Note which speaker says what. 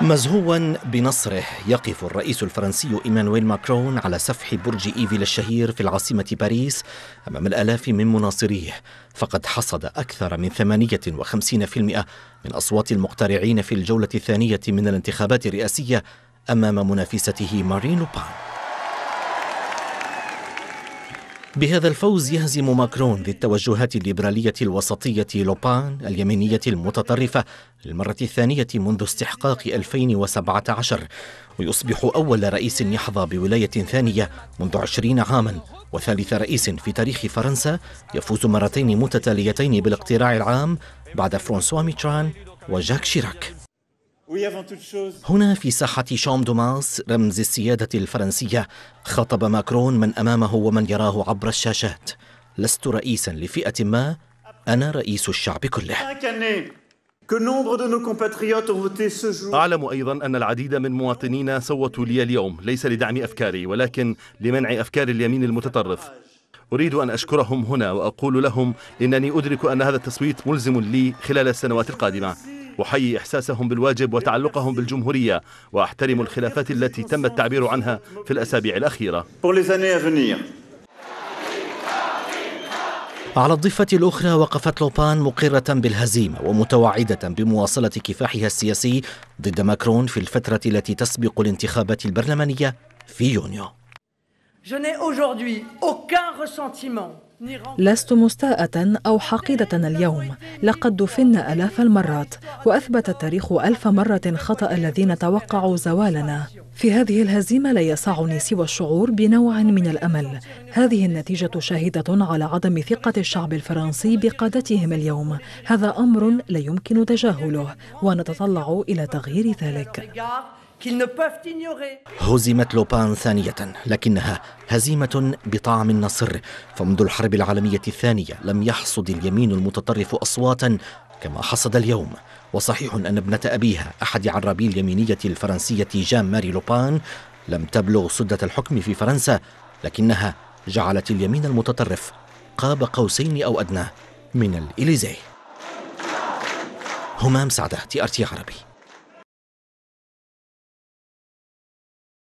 Speaker 1: مزهوا بنصره يقف الرئيس الفرنسي إيمانويل ماكرون على سفح برج إيفيل الشهير في العاصمة باريس أمام الآلاف من مناصريه فقد حصد أكثر من 58% من أصوات المقترعين في الجولة الثانية من الانتخابات الرئاسية أمام منافسته مارين لوبان بهذا الفوز يهزم ماكرون ذي التوجهات الليبرالية الوسطية لوبان اليمينية المتطرفة للمرة الثانية منذ استحقاق 2017 ويصبح أول رئيس يحظى بولاية ثانية منذ عشرين عاما وثالث رئيس في تاريخ فرنسا يفوز مرتين متتاليتين بالاقتراع العام بعد فرانسوا ميتران وجاك شيراك هنا في ساحة شام دوماس رمز السيادة الفرنسية خطب ماكرون من أمامه ومن يراه عبر الشاشات لست رئيسا لفئة ما أنا رئيس الشعب كله
Speaker 2: أعلم أيضا أن العديد من مواطنينا صوتوا لي اليوم ليس لدعم أفكاري ولكن لمنع أفكار اليمين المتطرف أريد أن أشكرهم هنا وأقول لهم إنني أدرك أن هذا التصويت ملزم لي خلال السنوات القادمة أحيي إحساسهم بالواجب وتعلقهم بالجمهورية وأحترم الخلافات التي تم التعبير عنها في الأسابيع الأخيرة
Speaker 1: على الضفة الأخرى وقفت لوبان مقرة بالهزيمة ومتوعدة بمواصلة كفاحها السياسي ضد ماكرون في الفترة التي تسبق الانتخابات البرلمانية في يونيو.
Speaker 3: Je n'ai aujourd'hui aucun ressentiment لست مستاءة أو حقيدة اليوم لقد دفنا ألاف المرات وأثبت التاريخ ألف مرة خطأ الذين توقعوا زوالنا في هذه الهزيمة لا يسعني سوى الشعور بنوع من الأمل هذه النتيجة شاهدة على عدم ثقة الشعب الفرنسي بقادتهم اليوم هذا أمر لا يمكن تجاهله ونتطلع إلى تغيير ذلك
Speaker 1: هزمت لوبان ثانية لكنها هزيمة بطعم النصر فمنذ الحرب العالمية الثانية لم يحصد اليمين المتطرف أصواتا كما حصد اليوم وصحيح أن ابنة أبيها أحد عرابي اليمينية الفرنسية جان ماري لوبان لم تبلغ سدة الحكم في فرنسا لكنها جعلت اليمين المتطرف قاب قوسين أو أدنى من الإليزيه
Speaker 2: همام سعدة تي ار تي عربي